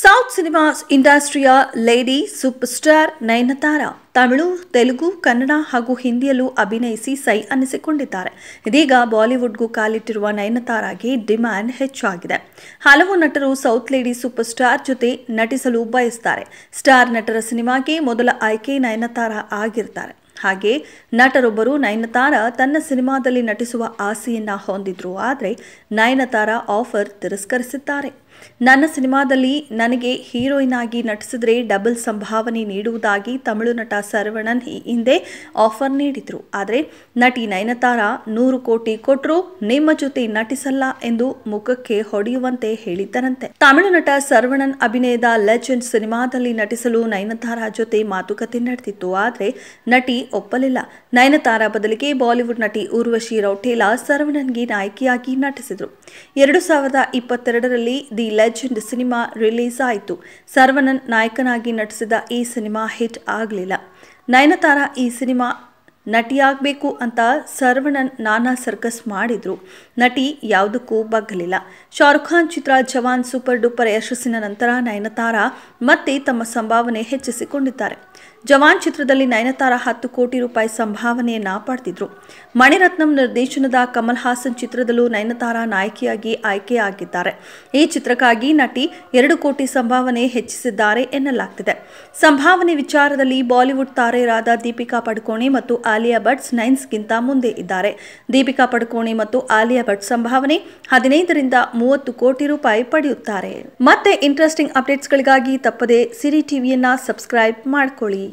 south cinemas ಇಂಡಸ್ಟ್ರಿಯ lady super star Nayanthara Tamil Telugu Kannada ಹಾಗೂ ಹಿಂದಿಯಲ್ಲೂ ಅಭಿನಯಿಸಿ ಸೈ ಅನ್ನಿಸಿಕೊಂಡಿದ್ದಾರೆ ಇದೀಗ ಬಾಲಿವುಡ್ಗೂ ಕಾಲಿಟ್ಟಿರುವ ನಯನತಾರಾಗೆ ಡಿಮ್ಯಾಂಡ್ ಹೆಚ್ಚಾಗಿದೆ ಹಲವು ನಟರು ಸೌತ್ ಲೇಡಿ ಸೂಪರ್ ಸ್ಟಾರ್ ಜೊತೆ ನಟಿಸಲು ಬಯಸ್ತಾರೆ ಸ್ಟಾರ್ ನಟರ ಸಿನಿಮಾಗೆ ಮೊದಲ ಆಯ್ಕೆ ನಯನತಾರಾ ಆಗಿರ್ತಾರೆ ಹಾಗೆ ನಟರೊಬ್ಬರು ನಯನತಾರ ತನ್ನ ಸಿನಿಮಾದಲ್ಲಿ ನಟಿಸುವ ಆಸೆಯನ್ನ ಹೊಂದಿದ್ರು ಆದರೆ ನಯನತಾರ ಆಫರ್ ತಿರಸ್ಕರಿಸಿದ್ದಾರೆ ನನ್ನ ಸಿನಿಮಾದಲ್ಲಿ ನನಗೆ ಹೀರೋಯಿನ್ ಆಗಿ ನಟಿಸಿದ್ರೆ ಡಬಲ್ ಸಂಭಾವನೆ ನೀಡುವುದಾಗಿ ತಮಿಳು ನಟ ಸರ್ವಣನ್ ಈ ಹಿಂದೆ ಆಫರ್ ನೀಡಿದ್ರು ಆದರೆ ನಟಿ ನಯನತಾರಾ ನೂರು ಕೋಟಿ ಕೊಟ್ಟರು ನಿಮ್ಮ ಜೊತೆ ನಟಿಸಲ್ಲ ಎಂದು ಮುಖಕ್ಕೆ ಹೊಡೆಯುವಂತೆ ಹೇಳಿದ್ದರಂತೆ ತಮಿಳು ನಟ ಸರ್ವಣನ್ ಅಭಿನಯದ ಲೆಜೆಂಡ್ ಸಿನಿಮಾದಲ್ಲಿ ನಟಿಸಲು ನಯನತಾರಾ ಜೊತೆ ಮಾತುಕತೆ ನಡೆದಿತ್ತು ಆದರೆ ನಟಿ ಒಪ್ಪಲಿಲ್ಲ ನಯನತಾರಾ ಬದಲಿಗೆ ಬಾಲಿವುಡ್ ನಟಿ ಊರ್ವಶಿ ರೌಟೇಲಾ ಸರವಣನ್ಗೆ ನಾಯಕಿಯಾಗಿ ನಟಿಸಿದರು ಎರಡು ಸಾವಿರದ ಇಪ್ಪತ್ತೆರಡರಲ್ಲಿ ದಿ ಲೆಜೆಂಡ್ ಸಿನಿಮಾ ರಿಲೀಸ್ ಆಯಿತು ಸರ್ವನನ್ ನಾಯಕನಾಗಿ ನಟಿಸಿದ ಈ ಸಿನಿಮಾ ಹಿಟ್ ಆಗಲಿಲ್ಲ ನಯನತಾರ ಈ ಸಿನಿಮಾ ನಟಿಯಾಗಬೇಕು ಅಂತ ಸರ್ವಣನ್ ನಾನಾ ಸರ್ಕಸ್ ಮಾಡಿದ್ರು ನಟಿ ಯಾವುದಕ್ಕೂ ಬಗ್ಗಲಿಲ್ಲ ಶಾರುಖ್ ಖಾನ್ ಚಿತ್ರ ಜವಾನ್ ಸೂಪರ್ ಡೂಪರ್ ಯಶಸ್ಸಿನ ನಂತರ ನಯನತಾರ ಮತ್ತೆ ತಮ್ಮ ಸಂಭಾವನೆ ಹೆಚ್ಚಿಸಿಕೊಂಡಿದ್ದಾರೆ ಜವಾನ್ ಚಿತ್ರದಲ್ಲಿ ನಯನತಾರ ಹತ್ತು ಕೋಟಿ ರೂಪಾಯಿ ಸಂಭಾವನೆಯನ್ನ ಪಡೆದಿದ್ರು ಮಣಿರತ್ನಂ ನಿರ್ದೇಶನದ ಕಮಲ್ ಹಾಸನ್ ಚಿತ್ರದಲ್ಲೂ ನಯನತಾರ ನಾಯಕಿಯಾಗಿ ಆಯ್ಕೆಯಾಗಿದ್ದಾರೆ ಈ ಚಿತ್ರಕ್ಕಾಗಿ ನಟಿ ಎರಡು ಕೋಟಿ ಸಂಭಾವನೆ ಹೆಚ್ಚಿಸಿದ್ದಾರೆ ಎನ್ನಲಾಗ್ತಿದೆ ಸಂಭಾವನೆ ವಿಚಾರದಲ್ಲಿ ಬಾಲಿವುಡ್ ತಾರೆಯರಾದ ದೀಪಿಕಾ ಪಡುಕೋಣೆ ಮತ್ತು ಆಲಿಯಾ ಭಟ್ಸ್ ನೈನ್ಸ್ಗಿಂತ ಮುಂದೆ ಇದ್ದಾರೆ ದೀಪಿಕಾ ಪಡುಕೋಣೆ ಮತ್ತು ಆಲಿಯಾ ಭಟ್ ಸಂಭಾವನೆ ಹದಿನೈದರಿಂದ ಮೂವತ್ತು ಕೋಟಿ ರೂಪಾಯಿ ಪಡೆಯುತ್ತಾರೆ ಮತ್ತೆ ಇಂಟ್ರೆಸ್ಟಿಂಗ್ ಅಪ್ಡೇಟ್ಸ್ಗಳಿಗಾಗಿ ತಪ್ಪದೇ ಸಿರಿ ಟಿವಿಯನ್ನ ಸಬ್ಸ್ಕ್ರೈಬ್ ಮಾಡಿಕೊಳ್ಳಿ